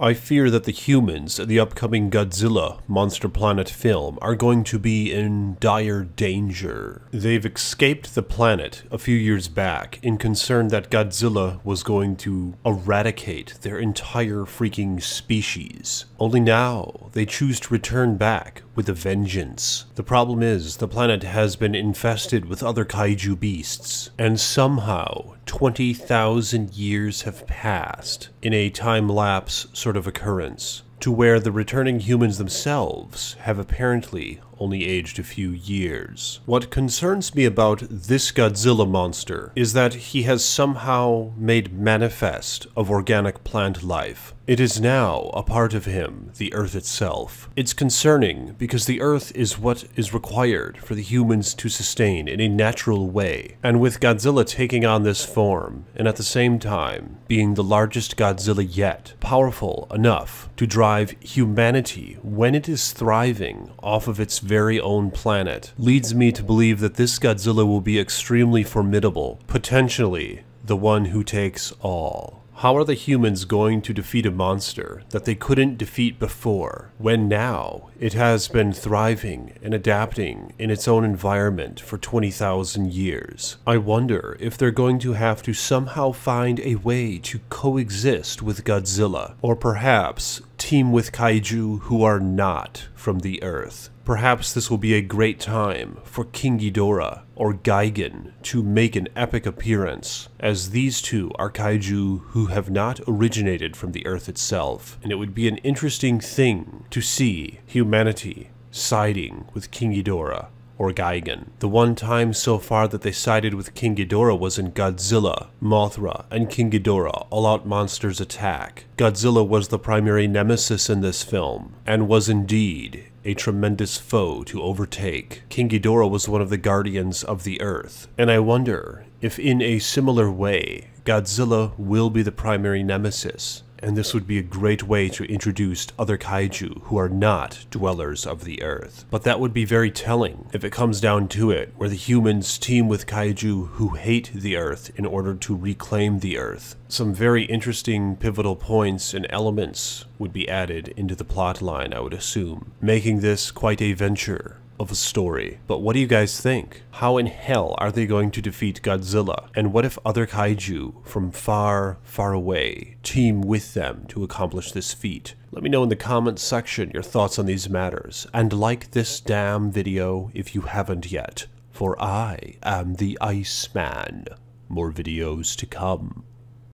I fear that the humans in the upcoming Godzilla Monster Planet film are going to be in dire danger. They've escaped the planet a few years back in concern that Godzilla was going to eradicate their entire freaking species. Only now they choose to return back with a vengeance. The problem is, the planet has been infested with other kaiju beasts, and somehow 20,000 years have passed in a time lapse sort of occurrence to where the returning humans themselves have apparently only aged a few years. What concerns me about this Godzilla monster is that he has somehow made manifest of organic plant life. It is now a part of him, the Earth itself. It's concerning because the Earth is what is required for the humans to sustain in a natural way, and with Godzilla taking on this form, and at the same time being the largest Godzilla yet, powerful enough to drive humanity, when it is thriving, off of its very own planet, leads me to believe that this Godzilla will be extremely formidable, potentially the one who takes all. How are the humans going to defeat a monster that they couldn't defeat before, when now it has been thriving and adapting in its own environment for 20,000 years? I wonder if they're going to have to somehow find a way to coexist with Godzilla, or perhaps team with kaiju who are not from the Earth. Perhaps this will be a great time for King Ghidorah or Gigan to make an epic appearance, as these two are kaiju who have not originated from the Earth itself, and it would be an interesting thing to see humanity siding with King Ghidorah or Gigan. The one time so far that they sided with King Ghidorah was in Godzilla, Mothra, and King Ghidorah All Out Monsters Attack. Godzilla was the primary nemesis in this film, and was indeed a tremendous foe to overtake. King Ghidorah was one of the guardians of the Earth, and I wonder if in a similar way, Godzilla will be the primary nemesis and this would be a great way to introduce other kaiju who are not dwellers of the Earth. But that would be very telling if it comes down to it, where the humans team with kaiju who hate the Earth in order to reclaim the Earth. Some very interesting pivotal points and elements would be added into the plotline, I would assume, making this quite a venture of a story. But what do you guys think? How in hell are they going to defeat Godzilla? And what if other kaiju from far, far away team with them to accomplish this feat? Let me know in the comments section your thoughts on these matters, and like this damn video if you haven't yet, for I am the Iceman. More videos to come.